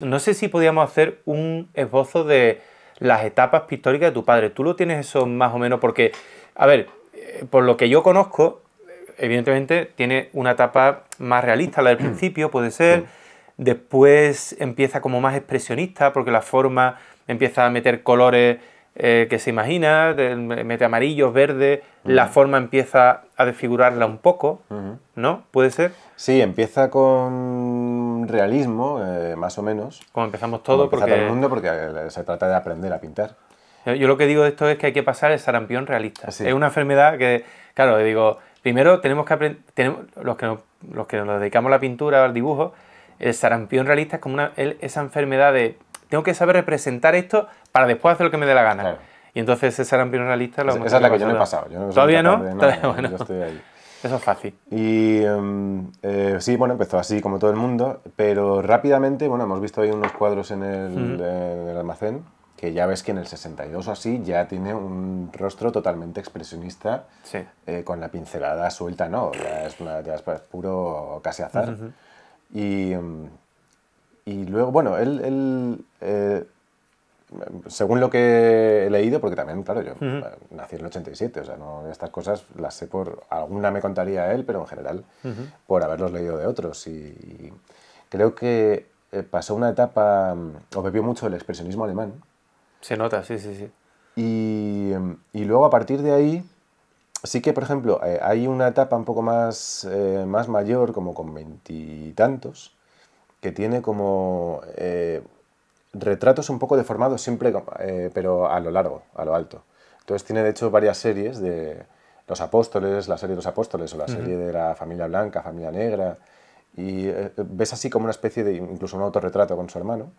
No sé si podíamos hacer un esbozo de las etapas pictóricas de tu padre. ¿Tú lo tienes eso más o menos? Porque, a ver, eh, por lo que yo conozco, evidentemente tiene una etapa más realista, la del principio puede ser. Después empieza como más expresionista, porque la forma empieza a meter colores eh, que se imagina, mete amarillos, verdes, la forma empieza a desfigurarla un poco, ¿no? ¿Puede ser? Sí, empieza con realismo, eh, más o menos. Como empezamos todo, por porque... todo el mundo, porque eh, se trata de aprender a pintar. Yo lo que digo de esto es que hay que pasar el sarampión realista. Es una enfermedad que, claro, digo, primero tenemos que aprender, los, que nos, los que nos dedicamos a la pintura, al dibujo, el sarampión realista es como esa enfermedad de, tengo que saber representar esto para después hacer lo que me dé la gana. Y entonces ese sarampión realista lo Esa es la que yo no he pasado. Todavía no. estoy ahí. Eso es fácil. Y em, eh, sí, bueno, empezó así como todo el mundo, pero rápidamente, bueno, hemos visto ahí unos cuadros en el, eh, almacén, que ya ves que en el 62 o así ya tiene un rostro totalmente expresionista, eh, con la pincelada suelta, ¿no? Ya es, puro casi azar. Em, y... luego, bueno, él, según lo que he leído, porque también, claro, yo nací en el 87, o sea, no, estas cosas las sé por, alguna me contaría él, pero en general, por haberlos leído de otros. Y, creo que eh, pasó una etapa, mm, o bebió mucho el expresionismo alemán. Se nota, sí, sí, sí. Y, luego a partir de ahí, sí que, por ejemplo, eh, hay una etapa un poco más, eh, más mayor, como con veintitantos, que tiene como retratos un poco deformados siempre, eh, pero a lo largo, a lo alto. Entonces tiene de hecho varias series de Los Apóstoles, la serie de los Apóstoles o la serie de la familia blanca, familia negra, y eh, ves así como una especie de, incluso un autorretrato con su hermano,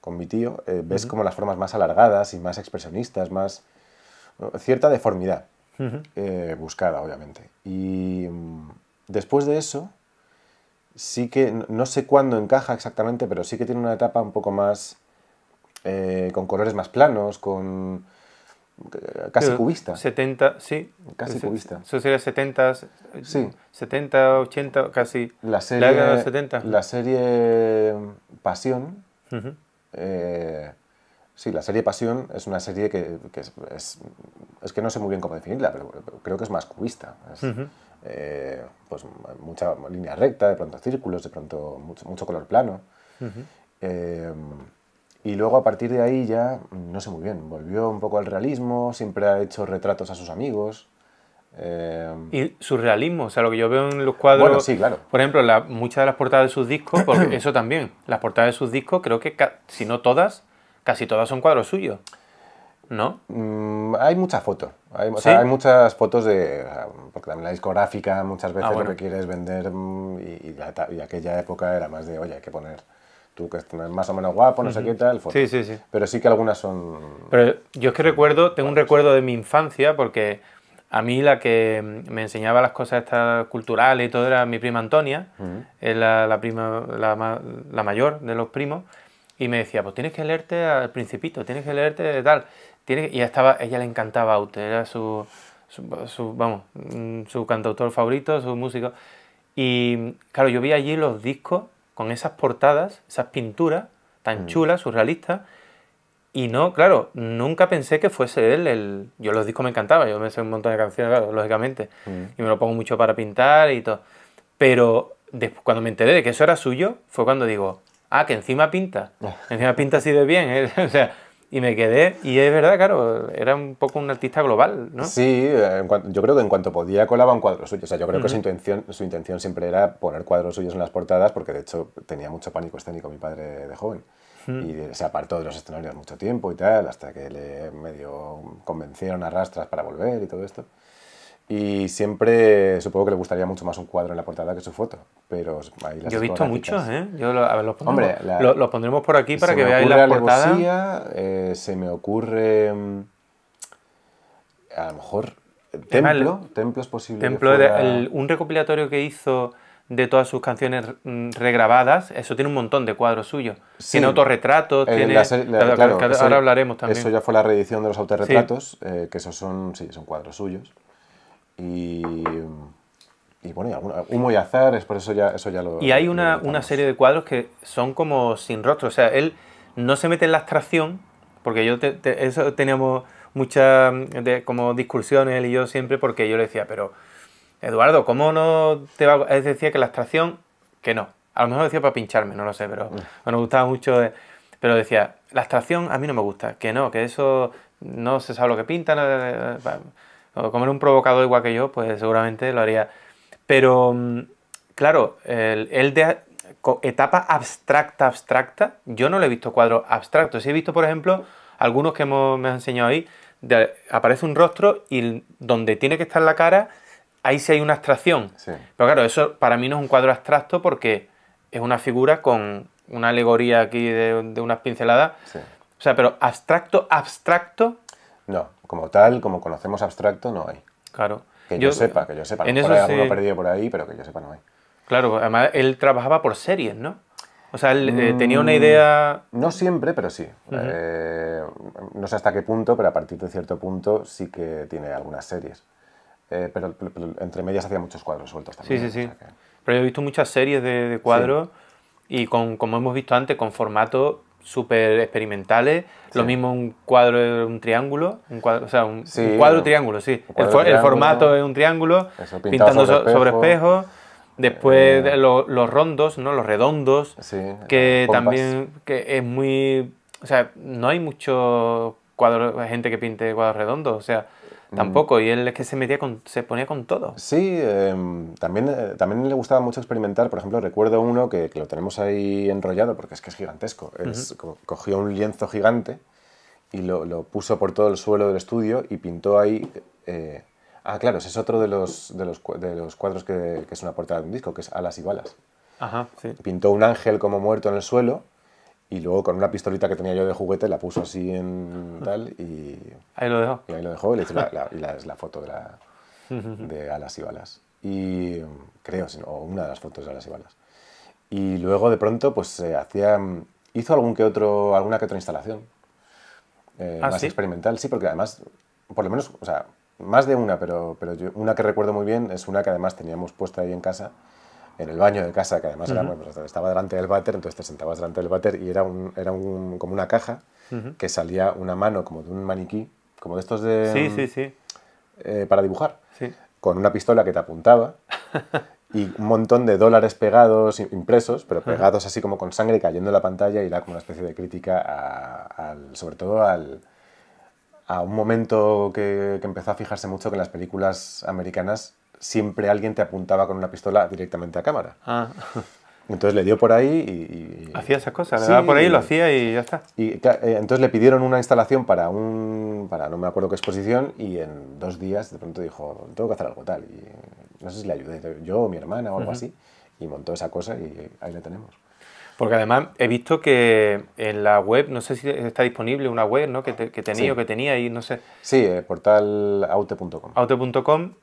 con mi tío, eh, ves como las formas más alargadas y más expresionistas, más cierta deformidad, buscada obviamente. Y mm, después de eso, sí que, no sé cuándo encaja exactamente, pero sí que tiene una etapa un poco más eh, con colores más planos, con eh, casi cubista. 70, sí. Casi cubista. Eso sería 70, sí. 70, 80, casi. La serie, la 70. La serie Pasión. Eh, sí, la serie Pasión es una serie que, es, que no sé muy bien cómo definirla, pero creo que es más cubista. pues mucha línea recta, de pronto círculos, de pronto mucho, mucho color plano. Y luego a partir de ahí ya, mm, no sé muy bien, volvió un poco al realismo, siempre ha hecho retratos a sus amigos. ¿Y em, Y surrealismo, o sea, lo que yo veo en los cuadros. Bueno, sí, claro. Por ejemplo, la, muchas de las portadas de sus discos, eso también, las portadas de sus discos, creo que si no todas, casi todas son cuadros suyos. ¿No? Mm, hay muchas fotos. Hay, muchas fotos de. Porque también la discográfica muchas ah, veces lo que quieres vender mm, y, y, y aquella época era más de, oye, hay que poner tú que es más o menos guapo, no sé qué tal, Sí, sí, sí. Pero sí que algunas son... Pero yo es que recuerdo, tengo un recuerdo de mi infancia porque a mí la que me enseñaba las cosas estas culturales y todo era mi prima Antonia, es la, la, prima, la, mayor de los primos, y me decía, pues tienes que leerte al principito, tienes que leerte tal. tiene Y estaba, ella le encantaba a usted, era su, su, su, vamos, mm, su cantautor favorito, su músico. Y claro, yo vi allí los discos con esas portadas, esas pinturas tan mm. chulas, surrealistas. Y no, claro, nunca pensé que fuese él Yo los discos me encantaba, yo me sé un montón de canciones, claro, lógicamente. Mm. Y me lo pongo mucho para pintar y todo. Pero después, cuando me enteré de que eso era suyo, fue cuando digo, ah, que encima pinta. encima pinta así de bien. ¿eh? o sea, y me quedé, y es verdad, claro, era un poco un artista global, ¿no? Sí, eh, yo creo que en cuanto podía colaba un cuadro suyo, O sea, yo creo que su intención, su intención siempre era poner cuadros suyos en las portadas, porque de hecho tenía mucho pánico escénico mi padre de joven. Y se apartó de los escenarios mucho tiempo y tal, hasta que le medio convencieron a rastras para volver y todo esto. Y siempre supongo que le gustaría mucho más un cuadro en la portada que su foto. Pero Yo he visto muchos, ¿eh? los, pondremos, por aquí para que veáis la portada. Eh, se me ocurre. Mm, a lo mejor. Eh, Templo, es posible. Templo un recopilatorio que hizo de todas sus canciones mm, regrabadas, eso tiene un montón de cuadros suyos. Tiene autorretratos, ahora hablaremos también. Eso ya fue la reedición de los autorretratos, eh, que esos son, sí, son cuadros suyos y, y bueno, humo y azar, es por eso ya, eso ya lo... Y hay una, una, serie de cuadros que son como sin rostro, o sea, él no se mete en la abstracción, porque yo eso teníamos muchas mm, como discusiones él y yo siempre, porque yo le decía, pero Eduardo, ¿cómo no te va...? Él decía que la abstracción, que no. A lo mejor decía para pincharme, no lo sé, pero mm. me nos gustaba mucho... pero decía, la abstracción a mí no me gusta, que no, que eso no se sabe lo que pinta no como comer un provocador igual que yo, pues seguramente lo haría. Pero, mm, claro, el, de etapa abstracta, abstracta, yo no le he visto cuadros abstractos. he visto, por ejemplo, algunos que me han enseñado ahí, aparece un rostro y donde tiene que estar la cara, ahí sí hay una abstracción. Pero claro, eso para mí no es un cuadro abstracto porque es una figura con una alegoría aquí de, unas pinceladas. O sea, pero abstracto, abstracto, no, como tal, como conocemos abstracto, no hay. Claro. Que yo, sepa, que yo sepa. A lo hay alguno perdido por ahí, pero que yo sepa, no hay. Claro, además él trabajaba por series, ¿no? O sea, él eh, mm, tenía una idea. No siempre, pero sí. Eh, no sé hasta qué punto, pero a partir de cierto punto sí que tiene algunas series. Eh, pero, entre medias hacía muchos cuadros sueltos también. Sí, sí, sí. Pero yo he visto muchas series de, cuadros y con, como hemos visto antes, con formato súper experimentales. Lo mismo un cuadro, un triángulo, o sea, un, cuadro triángulo, sí. el, formato es un triángulo, pintando sobre, espejo. Después eh. los, rondos, ¿no? Los redondos, que eh, también que es muy... O sea, no hay mucho cuadro, gente que pinte cuadros redondos, o sea, Mm. Tampoco, y él es que se metía con, se ponía con todo. Sí, em, también, eh, también le gustaba mucho experimentar. Por ejemplo, recuerdo uno que, lo tenemos ahí enrollado porque es que es gigantesco. cogió un lienzo gigante y lo, lo, puso por todo el suelo del estudio y pintó ahí. Eh, ah, claro, ese es otro de los, de los, de los cuadros que, que, es una portada de un disco, que es Alas y Balas. Pintó un ángel como muerto en el suelo y luego con una pistolita que tenía yo de juguete la puso así en tal y... Ahí lo dejó. Y ahí lo dejó y le hizo la, foto de, alas y balas. Y creo, sino, o una de las fotos de alas y balas. Y luego de pronto pues se eh, hacía... Hizo algún que otro, alguna que otra instalación. Eh, ¿Ah, más experimental, sí, porque además, por lo menos, o sea, más de una, pero, pero una que recuerdo muy bien es una que además teníamos puesta ahí en casa en el baño de casa, que además pues, estaba delante del váter, entonces te sentabas delante del váter y era, un, era como una caja que salía una mano como de un maniquí, como de estos de... Sí, sí, sí. Eh, para dibujar, con una pistola que te apuntaba y un montón de dólares pegados, impresos, pero pegados así como con sangre cayendo en la pantalla y era como una especie de crítica al, sobre todo al, a un momento que, que, empezó a fijarse mucho que en las películas americanas siempre alguien te apuntaba con una pistola directamente a cámara. Ah. Entonces le dio por ahí y... hacía esas cosas, le daba por ahí, lo hacía y ya está. Y eh, entonces le pidieron una instalación para un... para no me acuerdo qué exposición y en dos días de pronto dijo, tengo que hacer algo tal. Y no sé si le ayudé, yo o mi hermana o algo así. Y montó esa cosa y ahí la tenemos. Porque además he visto que en la web, no sé si está disponible una web ¿no? que, que tenía o que tenía y no sé. Sí, el eh, portal Aute.com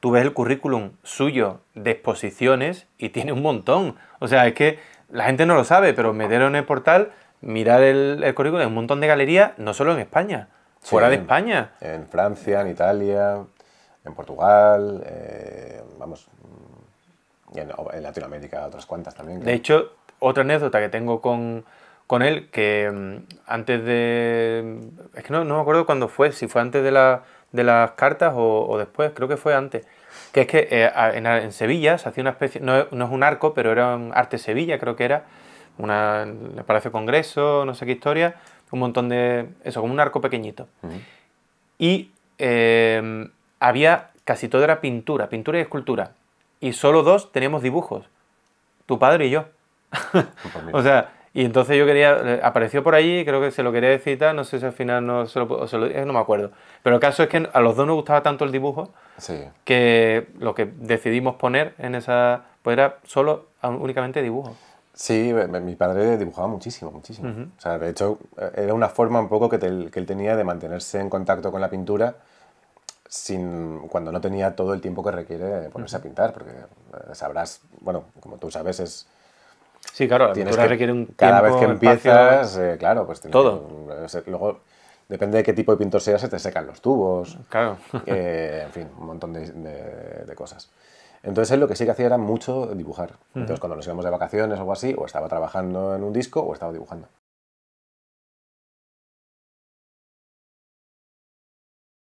tú ves el currículum suyo de exposiciones y tiene un montón. O sea, es que la gente no lo sabe, pero me en el portal, mirar el, currículum currículum, un montón de galerías, no solo en España, fuera de España. En Francia, en Italia, en Portugal, eh, vamos, en, Latinoamérica otras cuantas también. De hecho, otra anécdota que tengo con, él, que mm, antes de... Es que no me acuerdo cuándo fue, si fue antes de la de las cartas o, después, creo que fue antes. Que es que eh, en, Sevilla se hacía una especie, no, es un arco, pero era un arte Sevilla, creo que era, una, me parece congreso, no sé qué historia, un montón de, eso, como un arco pequeñito. Y em, había, casi todo era pintura, pintura y escultura. Y solo dos teníamos dibujos, tu padre y yo. Pues o sea, y entonces yo quería, eh, apareció por ahí, creo que se lo quería decir no sé si al final no se lo, se eh, no me acuerdo. Pero el caso es que a los dos nos gustaba tanto el dibujo que lo que decidimos poner en esa, pues era solo, únicamente dibujo. Sí, mi padre dibujaba muchísimo, muchísimo. O sea, de hecho, eh, era una forma un poco que, que él tenía de mantenerse en contacto con la pintura sin, cuando no tenía todo el tiempo que requiere ponerse a pintar, porque sabrás, bueno, como tú sabes, es Sí, claro, la pintura que, requiere un tiempo, Cada vez que empiezas, eh, claro, pues todo. Eh, luego, depende de qué tipo de pintor seas, se te secan los tubos. Claro. Eh, en fin, un montón de, cosas. Entonces él lo que sí que hacía era mucho dibujar. Entonces cuando nos íbamos de vacaciones o algo así, o estaba trabajando en un disco o estaba dibujando.